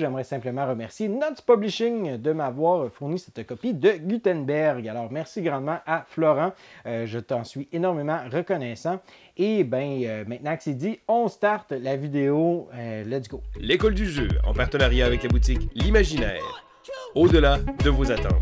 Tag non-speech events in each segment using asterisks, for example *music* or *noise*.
J'aimerais simplement remercier Nuts Publishing de m'avoir fourni cette copie de Gutenberg. Alors, merci grandement à Florent. Euh, je t'en suis énormément reconnaissant. Et bien, euh, maintenant que c'est dit, on start la vidéo. Euh, let's go. L'école du jeu, en partenariat avec la boutique L'Imaginaire. Au-delà de vos attentes.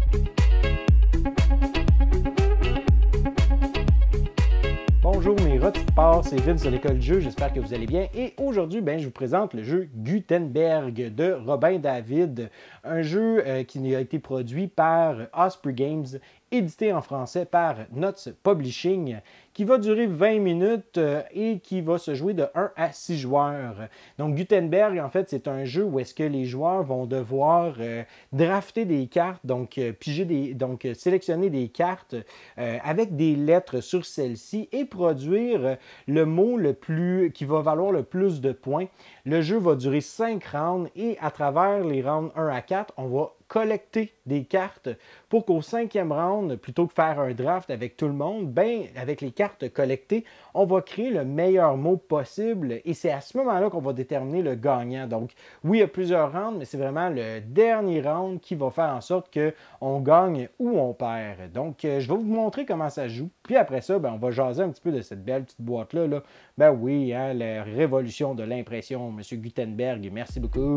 Bonjour mes rotis c'est Vince de l'école jeu, j'espère que vous allez bien. Et aujourd'hui, ben, je vous présente le jeu Gutenberg de Robin David, un jeu euh, qui a été produit par Osprey Games, édité en français par Nuts Publishing, qui va durer 20 minutes euh, et qui va se jouer de 1 à 6 joueurs. Donc Gutenberg, en fait, c'est un jeu où est-ce que les joueurs vont devoir euh, drafter des cartes, donc, piger des, donc sélectionner des cartes avec des lettres sur celles-ci et produire le mot le plus, qui va valoir le plus de points. Le jeu va durer 5 rounds et à travers les rounds 1 à 4, on va collecter des cartes pour qu'au cinquième round, plutôt que faire un draft avec tout le monde, ben, avec les cartes collectées, on va créer le meilleur mot possible et c'est à ce moment-là qu'on va déterminer le gagnant. Donc, oui, il y a plusieurs rounds, mais c'est vraiment le dernier round qui va faire en sorte qu'on gagne ou on perd. Donc, euh, je vais vous montrer comment ça joue. Puis après ça, ben, on va jaser un petit peu de cette belle petite boîte-là. Là. Ben oui, hein, la révolution de l'impression, M. Gutenberg. Merci beaucoup.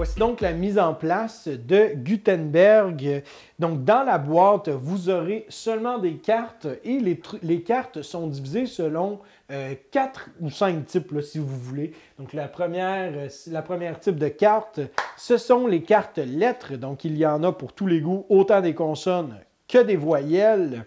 Voici donc la mise en place de Gutenberg. Donc, dans la boîte, vous aurez seulement des cartes et les, cartes sont divisées selon euh, quatre ou cinq types, si vous voulez. Donc, la première, euh, la première type de carte, ce sont les cartes lettres. Donc, il y en a pour tous les goûts, autant des consonnes que des voyelles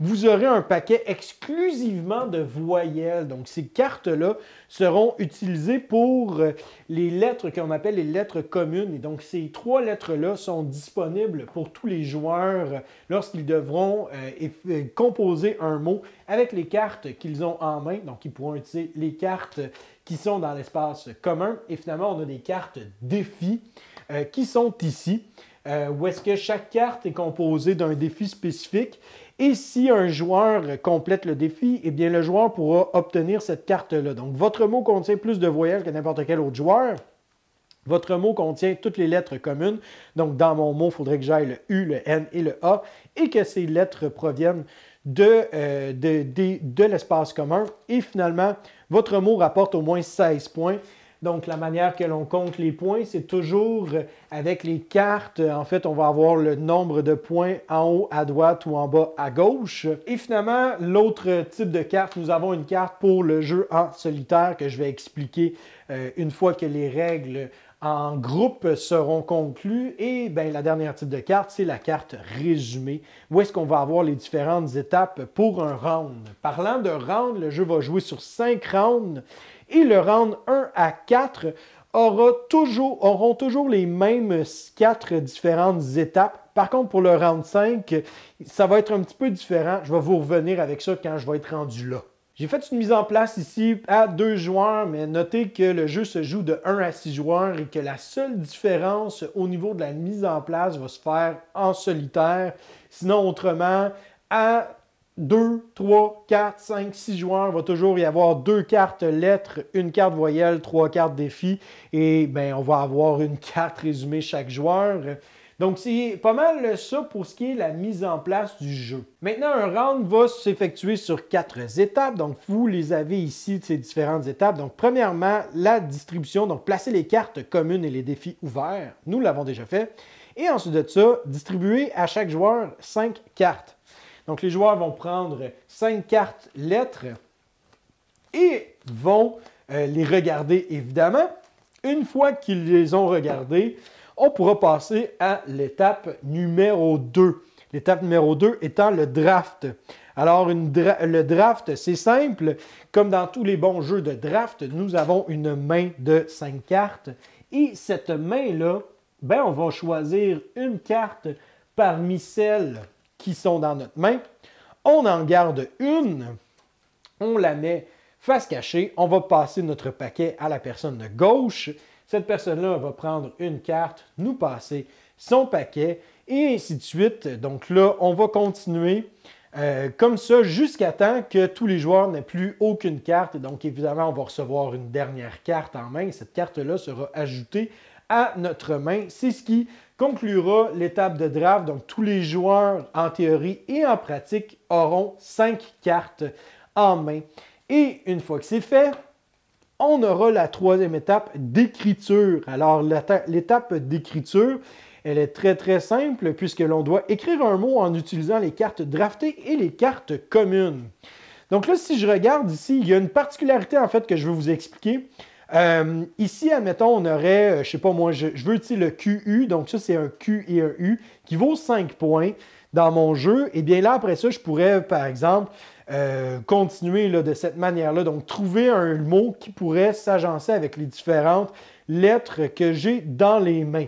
vous aurez un paquet exclusivement de voyelles. Donc, ces cartes-là seront utilisées pour euh, les lettres qu'on appelle les lettres communes. Et donc, ces trois lettres-là sont disponibles pour tous les joueurs lorsqu'ils devront euh, euh, composer un mot avec les cartes qu'ils ont en main. Donc, ils pourront utiliser les cartes qui sont dans l'espace commun. Et finalement, on a des cartes défis qui sont ici. où est-ce que chaque carte est composée d'un défi spécifique et si un joueur complète le défi, eh bien le joueur pourra obtenir cette carte-là. Donc votre mot contient plus de voyages que n'importe quel autre joueur. Votre mot contient toutes les lettres communes. Donc dans mon mot, il faudrait que j'aille le U, le N et le A et que ces lettres proviennent de, euh, de, de l'espace commun. Et finalement, votre mot rapporte au moins 16 points. Donc, la manière que l'on compte les points, c'est toujours avec les cartes. En fait, on va avoir le nombre de points en haut à droite ou en bas à gauche. Et finalement, l'autre type de carte, nous avons une carte pour le jeu en solitaire que je vais expliquer euh, une fois que les règles en groupe seront conclus. Et bien la dernière type de carte, c'est la carte résumée, où est-ce qu'on va avoir les différentes étapes pour un round. Parlant de round, le jeu va jouer sur cinq rounds et le round 1 à 4 aura toujours, auront toujours les mêmes quatre différentes étapes. Par contre, pour le round 5, ça va être un petit peu différent. Je vais vous revenir avec ça quand je vais être rendu là. J'ai fait une mise en place ici à deux joueurs, mais notez que le jeu se joue de 1 à 6 joueurs et que la seule différence au niveau de la mise en place va se faire en solitaire. Sinon, autrement, à 2, 3, 4, 5, 6 joueurs, il va toujours y avoir deux cartes lettres, une carte voyelle, trois cartes défi et ben, on va avoir une *laughs* carte résumée chaque joueur. Donc, c'est pas mal ça pour ce qui est la mise en place du jeu. Maintenant, un round va s'effectuer sur quatre étapes. Donc, vous les avez ici, ces différentes étapes. Donc, premièrement, la distribution. Donc, placer les cartes communes et les défis ouverts. Nous l'avons déjà fait. Et ensuite de ça, distribuer à chaque joueur cinq cartes. Donc, les joueurs vont prendre cinq cartes lettres et vont euh, les regarder, évidemment. Une fois qu'ils les ont regardées, on pourra passer à l'étape numéro 2. L'étape numéro 2 étant le draft. Alors, le draft, c'est simple. Comme dans tous les bons jeux de draft, nous avons une main de 5 cartes. Et cette main-là, ben, on va choisir une carte parmi celles qui sont dans notre main. On en garde une, on la met face cachée, on va passer notre paquet à la personne de gauche cette personne-là va prendre une carte, nous passer son paquet et ainsi de suite. Donc là, on va continuer euh, comme ça jusqu'à temps que tous les joueurs n'aient plus aucune carte. Donc évidemment, on va recevoir une dernière carte en main. Cette carte-là sera ajoutée à notre main. C'est ce qui conclura l'étape de draft. Donc tous les joueurs, en théorie et en pratique, auront cinq cartes en main. Et une fois que c'est fait, on aura la troisième étape d'écriture. Alors, l'étape d'écriture, elle est très très simple puisque l'on doit écrire un mot en utilisant les cartes draftées et les cartes communes. Donc là, si je regarde ici, il y a une particularité en fait que je veux vous expliquer. Euh, ici, admettons, on aurait, euh, je sais pas moi, je, veux utiliser le QU, donc ça c'est un Q et un U qui vaut 5 points dans mon jeu. Et bien là, après ça, je pourrais, par exemple, euh, continuer de cette manière-là. Donc, trouver un mot qui pourrait s'agencer avec les différentes lettres que j'ai dans les mains.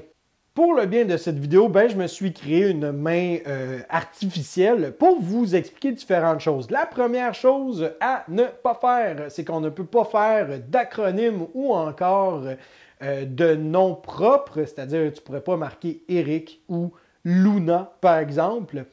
Pour le bien de cette vidéo, ben, je me suis créé une main euh, artificielle pour vous expliquer différentes choses. La première chose à ne pas faire, c'est qu'on ne peut pas faire d'acronyme ou encore euh, de nom propre, c'est-à-dire tu ne pourrais pas marquer Eric ou Luna, par exemple.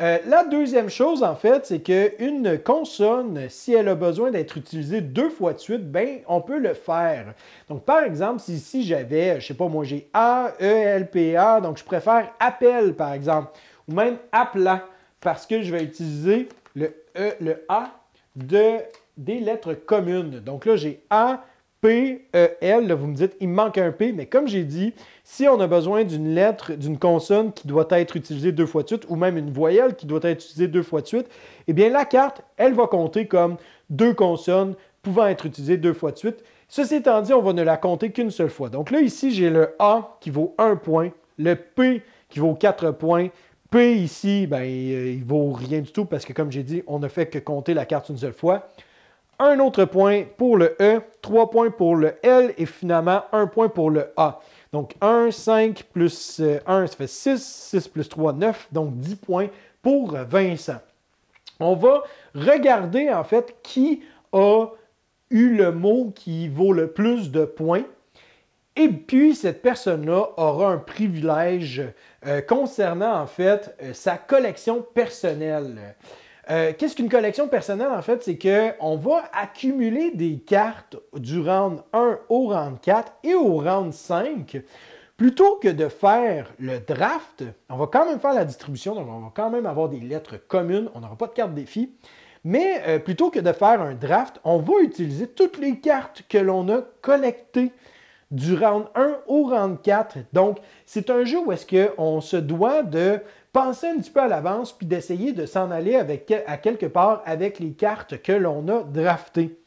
Euh, la deuxième chose, en fait, c'est qu'une consonne, si elle a besoin d'être utilisée deux fois de suite, ben, on peut le faire. Donc, par exemple, si j'avais, je sais pas, moi j'ai A, E, L, P, A, donc je préfère appel, par exemple, ou même appelant, parce que je vais utiliser le E, le A de, des lettres communes. Donc là, j'ai A, P-E-L, vous me dites, il manque un P, mais comme j'ai dit, si on a besoin d'une lettre, d'une consonne qui doit être utilisée deux fois de suite, ou même une voyelle qui doit être utilisée deux fois de suite, eh bien la carte, elle va compter comme deux consonnes pouvant être utilisées deux fois de suite. Ceci étant dit, on va ne la compter qu'une seule fois. Donc là, ici, j'ai le A qui vaut un point, le P qui vaut quatre points, P ici, ben, euh, il vaut rien du tout parce que comme j'ai dit, on ne fait que compter la carte une seule fois un autre point pour le E, trois points pour le L et finalement un point pour le A. Donc 1, 5 plus 1, euh, ça fait 6, 6 plus 3, 9, donc 10 points pour Vincent. On va regarder en fait qui a eu le mot qui vaut le plus de points. Et puis, cette personne-là aura un privilège euh, concernant en fait euh, sa collection personnelle. Euh, qu'est-ce qu'une collection personnelle, en fait? C'est qu'on va accumuler des cartes du round 1 au round 4 et au round 5. Plutôt que de faire le draft, on va quand même faire la distribution, donc on va quand même avoir des lettres communes, on n'aura pas de carte défi. Mais euh, plutôt que de faire un draft, on va utiliser toutes les cartes que l'on a collectées du round 1 au round 4. Donc, c'est un jeu où est-ce qu'on se doit de penser un petit peu à l'avance puis d'essayer de s'en aller à quelque part avec les cartes que l'on a draftées.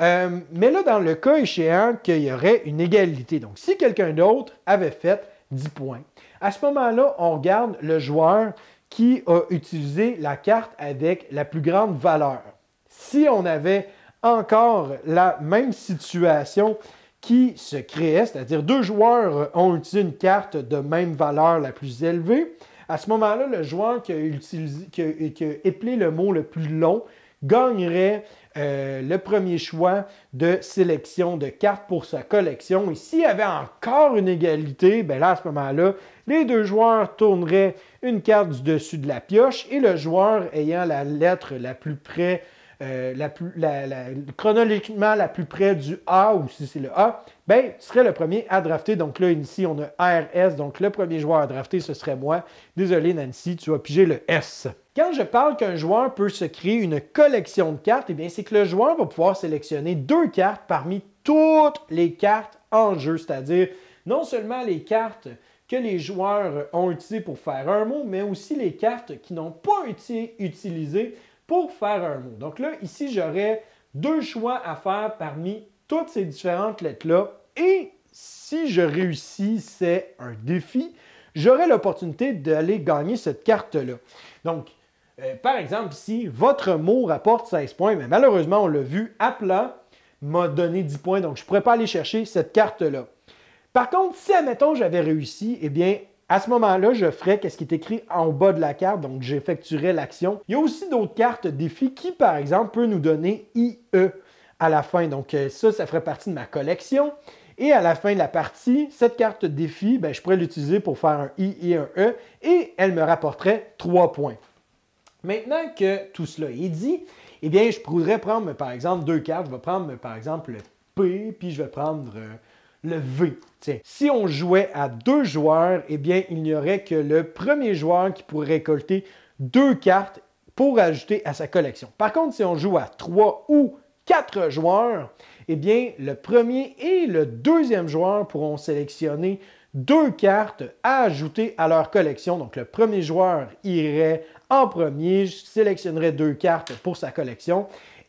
Euh, mais là, dans le cas échéant, qu'il y aurait une égalité. Donc, si quelqu'un d'autre avait fait 10 points, à ce moment-là, on regarde le joueur qui a utilisé la carte avec la plus grande valeur. Si on avait encore la même situation qui se créait, c'est-à-dire deux joueurs euh, ont utilisé une carte de même valeur la plus élevée. À ce moment-là, le joueur qui a, éplé le mot le plus long gagnerait euh, le premier choix de sélection de cartes pour sa collection. Et s'il y avait encore une égalité, ben là, à ce moment-là, les deux joueurs tourneraient une carte du dessus de la pioche et le joueur ayant la lettre la plus près euh, chronologiquement la plus près du A, ou si c'est le A, ben, tu serais le premier à drafter. Donc là, ici, on a RS. Donc le premier joueur à drafter, ce serait moi. Désolé, Nancy, tu as pigé le S. Quand je parle qu'un joueur peut se créer une collection de cartes, et eh bien, c'est que le joueur va pouvoir sélectionner deux cartes parmi toutes les cartes en jeu, c'est-à-dire non seulement les cartes que les joueurs ont utilisées pour faire un mot, mais aussi les cartes qui n'ont pas été utilisées pour faire un mot. Donc là, ici, j'aurais deux choix à faire parmi toutes ces différentes lettres-là. Et si je réussis, c'est un défi, j'aurai l'opportunité d'aller gagner cette carte-là. Donc, euh, par exemple, si votre mot rapporte 16 points, mais malheureusement, on l'a vu, à plat m'a donné 10 points, donc je ne pourrais pas aller chercher cette carte-là. Par contre, si, admettons, j'avais réussi, eh bien, à ce moment-là, je ferai ce qui est écrit en bas de la carte, donc j'effectuerai l'action. Il y a aussi d'autres cartes défi qui, par exemple, peut nous donner IE à la fin. Donc euh, ça, ça ferait partie de ma collection. Et à la fin de la partie, cette carte défi, ben, je pourrais l'utiliser pour faire un I et un E et elle me rapporterait 3 points. Maintenant que tout cela est dit, eh bien, je pourrais prendre, par exemple, deux cartes. Je vais prendre, par exemple, le P, puis je vais prendre... Euh, le V. si on jouait à deux joueurs, eh bien, il n'y aurait que le premier joueur qui pourrait récolter deux cartes pour ajouter à sa collection. Par contre, si on joue à trois ou quatre joueurs, eh bien, le premier et le deuxième joueur pourront sélectionner deux cartes à ajouter à leur collection. Donc, le premier joueur irait en premier, sélectionnerait deux cartes pour sa collection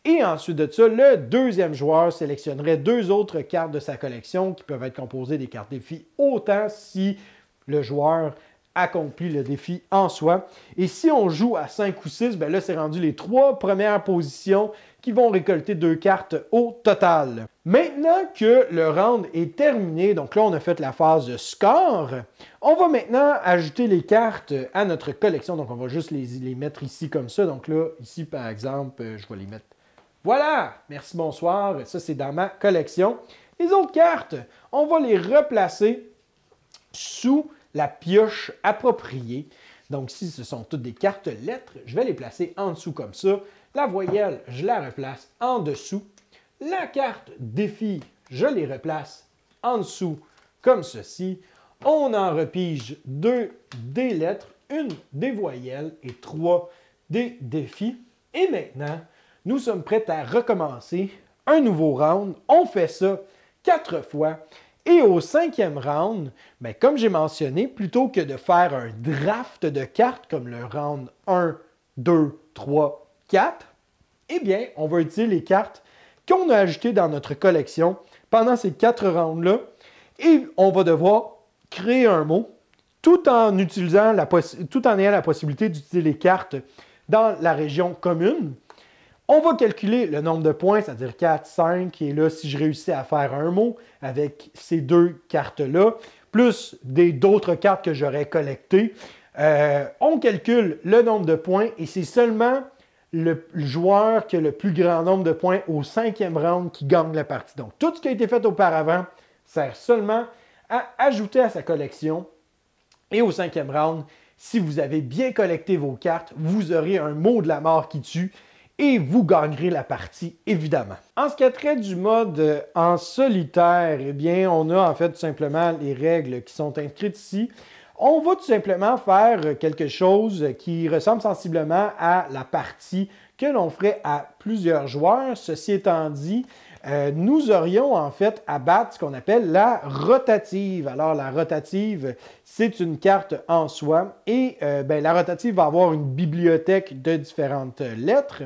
et ensuite de ça, le deuxième joueur sélectionnerait deux autres cartes de sa collection qui peuvent être composées des cartes défis autant si le joueur accomplit le défi en soi. Et si on joue à 5 ou 6, ben là, c'est rendu les trois premières positions qui vont récolter deux cartes au total. Maintenant que le round est terminé, donc là, on a fait la phase score, on va maintenant ajouter les cartes à notre collection. Donc, on va juste les, les mettre ici comme ça. Donc là, ici, par exemple, euh, je vais les mettre voilà, merci, bonsoir. Ça, c'est dans ma collection. Les autres cartes, on va les replacer sous la pioche appropriée. Donc, si ce sont toutes des cartes lettres, je vais les placer en dessous comme ça. La voyelle, je la replace en dessous. La carte défi, je les replace en dessous comme ceci. On en repige deux des lettres, une des voyelles et trois des défis. Et maintenant, nous sommes prêts à recommencer un nouveau round. On fait ça quatre fois. Et au cinquième round, mais ben, comme j'ai mentionné, plutôt que de faire un draft de cartes comme le round 1, 2, 3, 4, eh bien, on va utiliser les cartes qu'on a ajoutées dans notre collection pendant ces quatre rounds-là. Et on va devoir créer un mot tout en, utilisant tout en ayant la possibilité d'utiliser les cartes dans la région commune. On va calculer le nombre de points, c'est-à-dire 4, 5, et là, si je réussis à faire un mot avec ces deux cartes-là, plus d'autres cartes que j'aurais collectées, euh, on calcule le nombre de points et c'est seulement le joueur qui a le plus grand nombre de points au cinquième round qui gagne la partie. Donc, tout ce qui a été fait auparavant sert seulement à ajouter à sa collection. Et au cinquième round, si vous avez bien collecté vos cartes, vous aurez un mot de la mort qui tue et vous gagnerez la partie, évidemment. En ce qui a trait du mode euh, en solitaire, eh bien, on a en fait tout simplement les règles qui sont inscrites ici. On va tout simplement faire euh, quelque chose qui ressemble sensiblement à la partie que l'on ferait à plusieurs joueurs. Ceci étant dit, euh, nous aurions en fait à battre ce qu'on appelle la rotative. Alors la rotative, c'est une carte en soi et euh, ben, la rotative va avoir une bibliothèque de différentes lettres.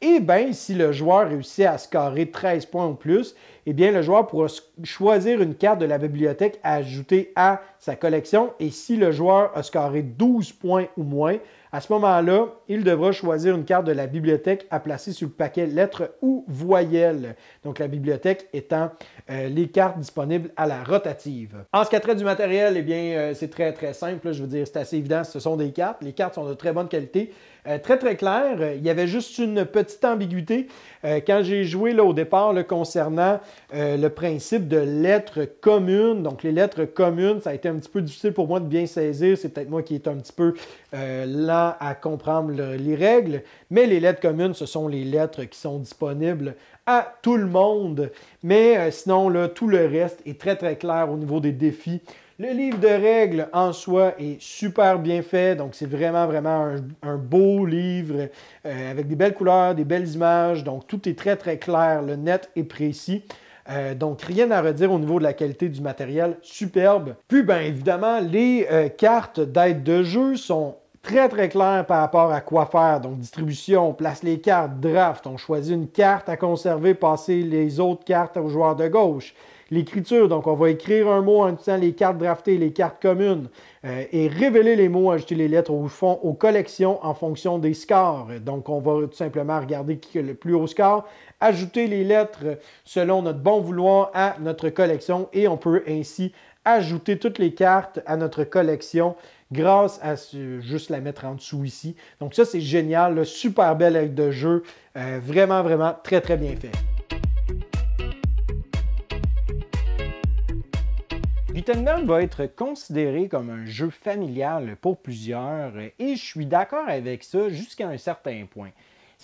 Et bien, si le joueur réussit à scorer 13 points ou plus, et eh bien, le joueur pourra choisir une carte de la bibliothèque à ajouter à sa collection. Et si le joueur a scoré 12 points ou moins, à ce moment-là, il devra choisir une carte de la bibliothèque à placer sur le paquet lettres ou voyelles. Donc la bibliothèque étant euh, les cartes disponibles à la rotative. En ce qui a trait du matériel, eh bien, euh, c'est très très simple. je veux dire, c'est assez évident, ce sont des cartes. Les cartes sont de très bonne qualité. Euh, très, très clair. Euh, il y avait juste une petite ambiguïté euh, quand j'ai joué là, au départ concernant le principe de lettres communes. Donc, les lettres communes, ça a été un petit peu difficile pour moi de bien saisir. C'est peut-être moi qui est un petit peu lent à comprendre les règles. Mais les lettres communes, ce sont les lettres qui sont disponibles à tout le monde. Mais sinon, tout le reste est très, très clair au niveau des défis le livre de règles en soi est super bien fait, donc c'est vraiment, vraiment un, beau livre euh, avec des belles couleurs, des belles images, donc tout est très, très clair, le net et précis. Euh, donc, rien à redire au niveau de la qualité du matériel, superbe. Puis, bien évidemment, les euh, cartes d'aide de jeu sont très très claires par rapport à quoi faire. Donc, distribution, on place les cartes, draft, on choisit une carte à conserver, passer les autres cartes au joueur de gauche l'écriture. Donc, on va écrire un mot en utilisant les cartes draftées, les cartes communes, euh, et révéler les mots, ajouter les lettres au fond aux collections en fonction des scores. Donc, on va tout simplement regarder qui a le plus haut score, ajouter les lettres selon notre bon vouloir à notre collection, et on peut ainsi ajouter toutes les cartes à notre collection grâce à juste la mettre en dessous ici. Donc ça, c'est génial, super belle aide de jeu, euh, vraiment, vraiment très, très bien fait. Gutenberg va être considéré comme un jeu familial pour plusieurs et je suis d'accord avec ça jusqu'à un certain point.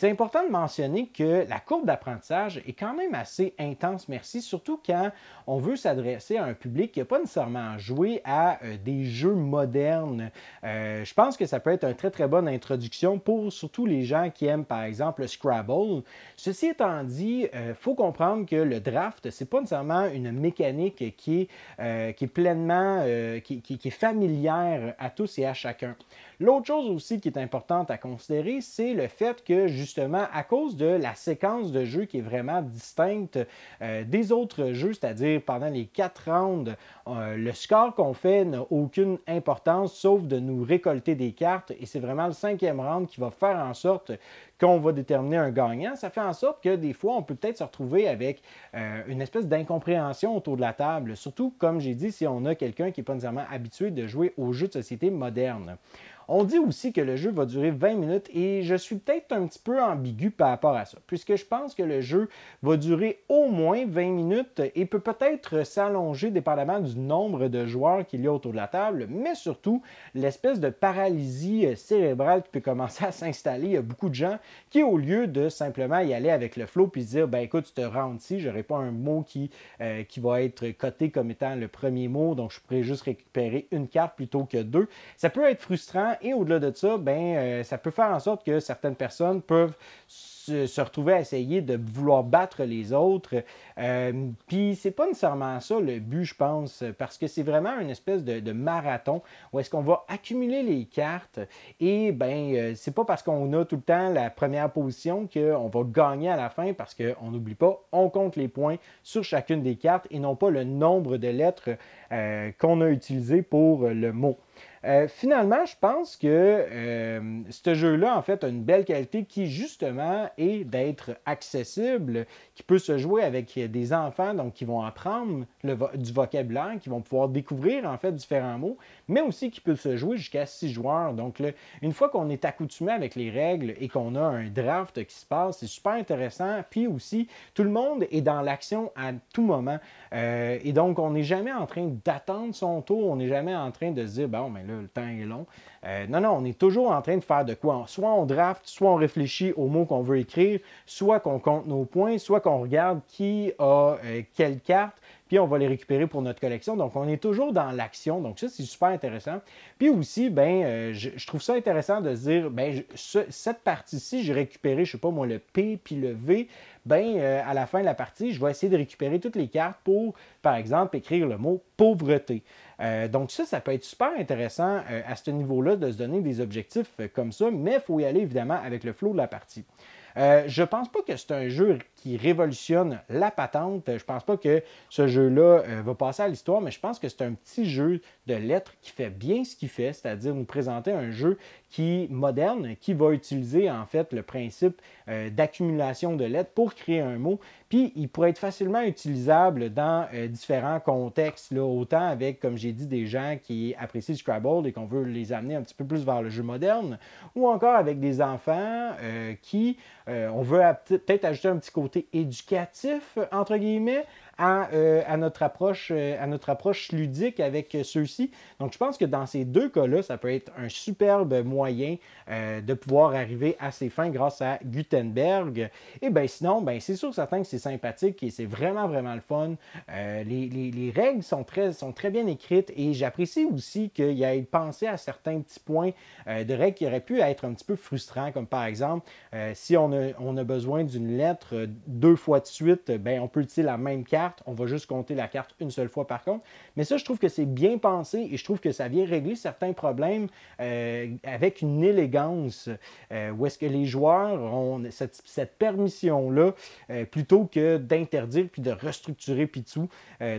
C'est important de mentionner que la courbe d'apprentissage est quand même assez intense, merci, surtout quand on veut s'adresser à un public qui n'a pas nécessairement joué à euh, des jeux modernes. Euh, je pense que ça peut être une très très bonne introduction pour surtout les gens qui aiment par exemple le Scrabble. Ceci étant dit, il euh, faut comprendre que le draft, c'est pas nécessairement une mécanique qui est, qui est pleinement, qui, est familière à tous et à chacun. L'autre chose aussi qui est importante à considérer, c'est le fait que justement, justement, à cause de la séquence de jeu qui est vraiment distincte euh, des autres jeux, c'est-à-dire pendant les quatre rounds, euh, le score qu'on fait n'a aucune importance sauf de nous récolter des cartes et c'est vraiment le cinquième round qui va faire en sorte qu'on va déterminer un gagnant. Ça fait en sorte que des fois, on peut peut-être se retrouver avec euh, une espèce d'incompréhension autour de la table, surtout, comme j'ai dit, si on a quelqu'un qui n'est pas nécessairement habitué de jouer aux jeux de société modernes. On dit aussi que le jeu va durer 20 minutes et je suis peut-être un petit peu ambigu par rapport à ça, puisque je pense que le jeu va durer au moins 20 minutes et peut peut-être s'allonger dépendamment du nombre de joueurs qu'il y a autour de la table, mais surtout l'espèce de paralysie cérébrale qui peut commencer à s'installer. Il y a beaucoup de gens qui, au lieu de simplement y aller avec le flow puis dire, ben écoute, tu te ici, je n'aurai pas un mot qui, euh, qui va être coté comme étant le premier mot, donc je pourrais juste récupérer une carte plutôt que deux. Ça peut être frustrant et au-delà de ça, ben, euh, ça peut faire en sorte que certaines personnes peuvent se, retrouver à essayer de vouloir battre les autres. Euh, puis, ce c'est pas nécessairement ça le but, je pense, parce que c'est vraiment une espèce de, marathon où est-ce qu'on va accumuler les cartes et ben n'est euh, c'est pas parce qu'on a tout le temps la première position qu'on va gagner à la fin parce qu'on n'oublie pas, on compte les points sur chacune des cartes et non pas le nombre de lettres qu'on a utilisées pour le mot. Euh, finalement, je pense que euh, ce jeu-là, en fait, a une belle qualité qui, justement, est d'être accessible, qui peut se jouer avec des enfants, donc qui vont apprendre le du vocabulaire, qui vont pouvoir découvrir, en fait, différents mots, mais aussi qui peut se jouer jusqu'à six joueurs. Donc, une fois qu'on est accoutumé avec les règles et qu'on a un draft qui se passe, c'est super intéressant. Puis aussi, tout le monde est dans l'action à tout moment. Euh, et donc, on n'est jamais en train d'attendre son tour, on n'est jamais en train de se dire, bon, mais ben le temps est long. Euh, non, non, on est toujours en train de faire de quoi. Soit on draft, soit on réfléchit aux mots qu'on veut écrire, soit qu'on compte nos points, soit qu'on regarde qui a euh, quelle carte, puis on va les récupérer pour notre collection. Donc, on est toujours dans l'action. Donc, ça, c'est super intéressant. Puis aussi, ben, euh, je, trouve ça intéressant de se dire, ben, cette partie-ci, j'ai récupéré, je sais pas moi, le P puis le V. Ben, à la fin de la partie, je vais essayer de récupérer toutes les cartes pour, par exemple, écrire le mot pauvreté. Euh, donc ça, ça peut être super intéressant euh, à ce niveau-là de se donner des objectifs euh, comme ça, mais il faut y aller évidemment avec le flot de la partie. Je euh, je pense pas que c'est un jeu qui révolutionne la patente. Je pense pas que ce jeu-là euh, va passer à l'histoire, mais je pense que c'est un petit jeu de lettres qui fait bien ce qu'il fait, c'est-à-dire nous présenter un jeu qui moderne, qui va utiliser en fait le principe euh, d'accumulation de lettres pour créer un mot. Puis il pourrait être facilement utilisable dans différents contextes, là, autant avec, comme j'ai dit, des gens qui apprécient Scrabble et qu'on veut les amener un petit peu plus vers le jeu moderne, ou encore avec des enfants qui euh, on veut peut-être ajouter un petit côté éducatif, entre guillemets, euh, à, notre approche, euh, à notre approche ludique avec ceux-ci. Donc, je pense que dans ces deux cas-là, ça peut être un superbe moyen euh, de pouvoir arriver à ses fins grâce à Gutenberg. Et bien sinon, ben, c'est sûr certain que c'est sympathique et c'est vraiment, vraiment le fun. les, règles sont très, sont très bien écrites et j'apprécie aussi qu'il y ait pensé à certains petits points de règles qui auraient pu être un petit peu frustrants, comme par exemple, si on a, on a besoin d'une lettre deux fois de suite, ben, on peut utiliser la même carte on va juste compter la carte une seule fois par contre. Mais ça, je trouve que c'est bien pensé et je trouve que ça vient régler certains problèmes euh, avec une élégance. Euh, où est-ce que les joueurs ont cette, permission-là euh, plutôt que d'interdire puis de restructurer puis tout.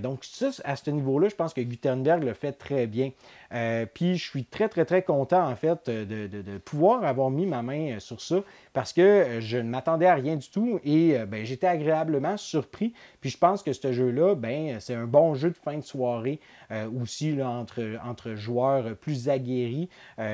donc ça, à ce niveau-là, je pense que Gutenberg le fait très bien. Euh, puis je suis très, très, très content, en fait, euh, de, pouvoir avoir mis ma main euh, sur ça parce que je ne m'attendais à rien du tout et ben, j'étais agréablement surpris. Puis je pense que ce jeu-là, ben, c'est un bon jeu de fin de soirée aussi entre, entre joueurs plus aguerris.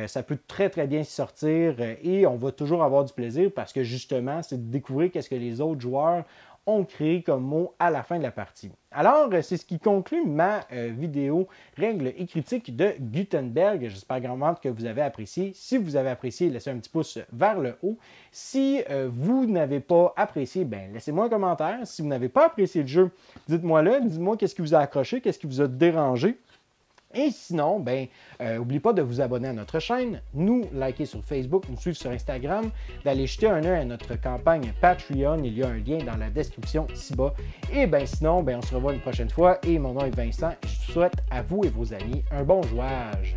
ça peut très, très bien s'y sortir et on va toujours avoir du plaisir parce que justement, c'est de découvrir qu'est-ce que les autres joueurs ont créé comme mot à la fin de la partie. Alors, euh, c'est ce qui conclut ma euh, vidéo règles et critiques de Gutenberg. J'espère grandement que vous avez apprécié. Si vous avez apprécié, laissez un petit pouce vers le haut. Si euh, vous n'avez pas apprécié, ben, laissez-moi un commentaire. Si vous n'avez pas apprécié le jeu, dites-moi là, dites-moi qu'est-ce qui vous a accroché, qu'est-ce qui vous a dérangé. Et sinon, ben, euh, pas de vous abonner à notre chaîne, nous liker sur Facebook, nous suivre sur Instagram, d'aller jeter un œil à notre campagne Patreon. Il y a un lien dans la description ci-bas. Et ben sinon, ben, on se revoit une prochaine fois. Et mon nom est Vincent. Et je souhaite à vous et vos amis un bon jouage.